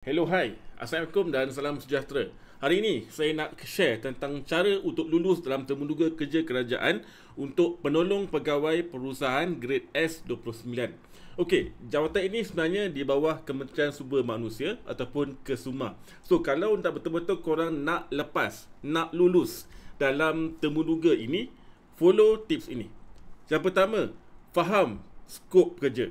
Hello, hi, Assalamualaikum dan salam sejahtera. Hari ini saya nak share tentang cara untuk lulus dalam temuduga kerja kerajaan untuk penolong pegawai perusahaan grade S29. Okey, jawatan ini sebenarnya di bawah Kementerian Sumber Manusia ataupun Kesuma. So, kalau tak betul-betul korang nak lepas, nak lulus dalam temuduga ini, follow tips ini. Yang pertama, faham skop kerja.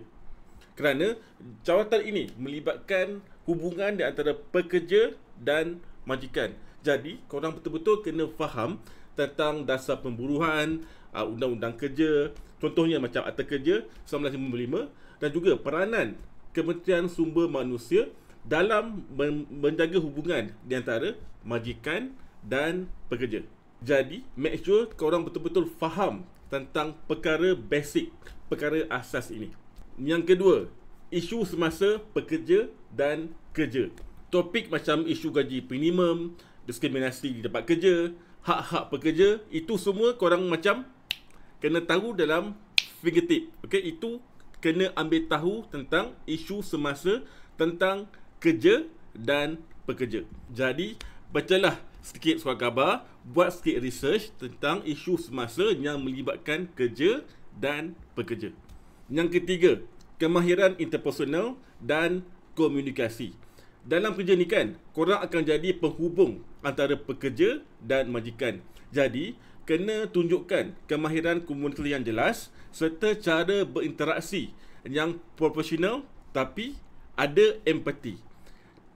Kerana jawatan ini melibatkan hubungan di antara pekerja dan majikan. Jadi, korang betul-betul kena faham tentang dasar pemburuhan, ah, undang-undang kerja, contohnya macam Akta Kerja 1955 dan juga peranan Kementerian Sumber Manusia dalam menjaga hubungan di antara majikan dan pekerja. Jadi, make sure korang betul-betul faham tentang perkara basic, perkara asas ini. Yang kedua, isu semasa pekerja dan kerja. Topik macam isu gaji minimum, diskriminasi di tempat kerja, hak-hak pekerja, itu semua korang macam kena tahu dalam fingertip. Okay, itu kena ambil tahu tentang isu semasa tentang kerja dan pekerja. Jadi, bacalah sikit surat khabar, buat sikit research tentang isu semasa yang melibatkan kerja dan pekerja. Yang ketiga, kemahiran interpersonal dan komunikasi. Dalam kerja ni kan, korang akan jadi penghubung antara pekerja dan majikan. Jadi, kena tunjukkan kemahiran komunikasi yang jelas serta cara berinteraksi yang profesional tapi ada empati.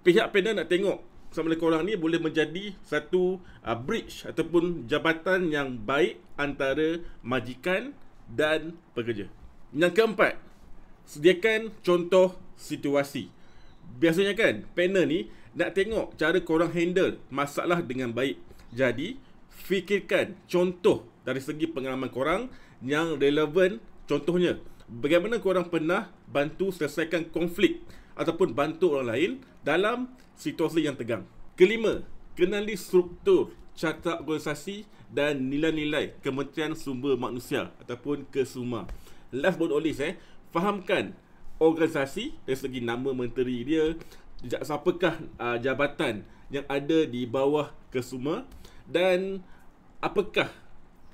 Pihak panel nak tengok sama ada korang ni boleh menjadi satu uh, bridge ataupun jabatan yang baik antara majikan dan pekerja. Yang keempat, sediakan contoh situasi. Biasanya kan panel ni nak tengok cara korang handle masalah dengan baik. Jadi, fikirkan contoh dari segi pengalaman korang yang relevan contohnya. Bagaimana korang pernah bantu selesaikan konflik ataupun bantu orang lain dalam situasi yang tegang. Kelima, kenali struktur carta organisasi dan nilai-nilai Kementerian Sumber Manusia ataupun KESUMA. Last but not least eh, fahamkan organisasi dari segi nama menteri dia siapakah uh, jabatan yang ada di bawah kesuma dan apakah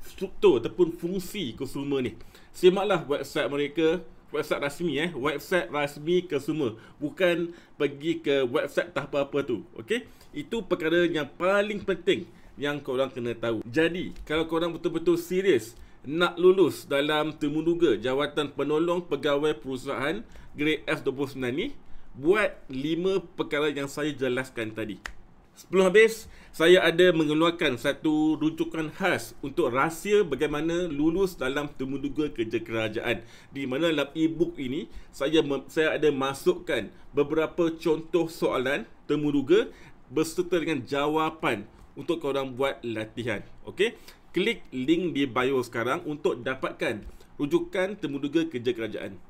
struktur ataupun fungsi kesuma ni simaklah website mereka website rasmi eh website rasmi kesuma bukan pergi ke website tak apa-apa tu okey itu perkara yang paling penting yang kau orang kena tahu jadi kalau kau orang betul-betul serius nak lulus dalam temuduga jawatan penolong pegawai perusahaan grade F29 ni buat lima perkara yang saya jelaskan tadi. Sebelum habis, saya ada mengeluarkan satu rujukan khas untuk rahsia bagaimana lulus dalam temuduga kerja kerajaan. Di mana dalam e-book ini, saya saya ada masukkan beberapa contoh soalan temuduga berserta dengan jawapan untuk korang buat latihan. Okey? Klik link di bio sekarang untuk dapatkan rujukan temuduga kerja kerajaan.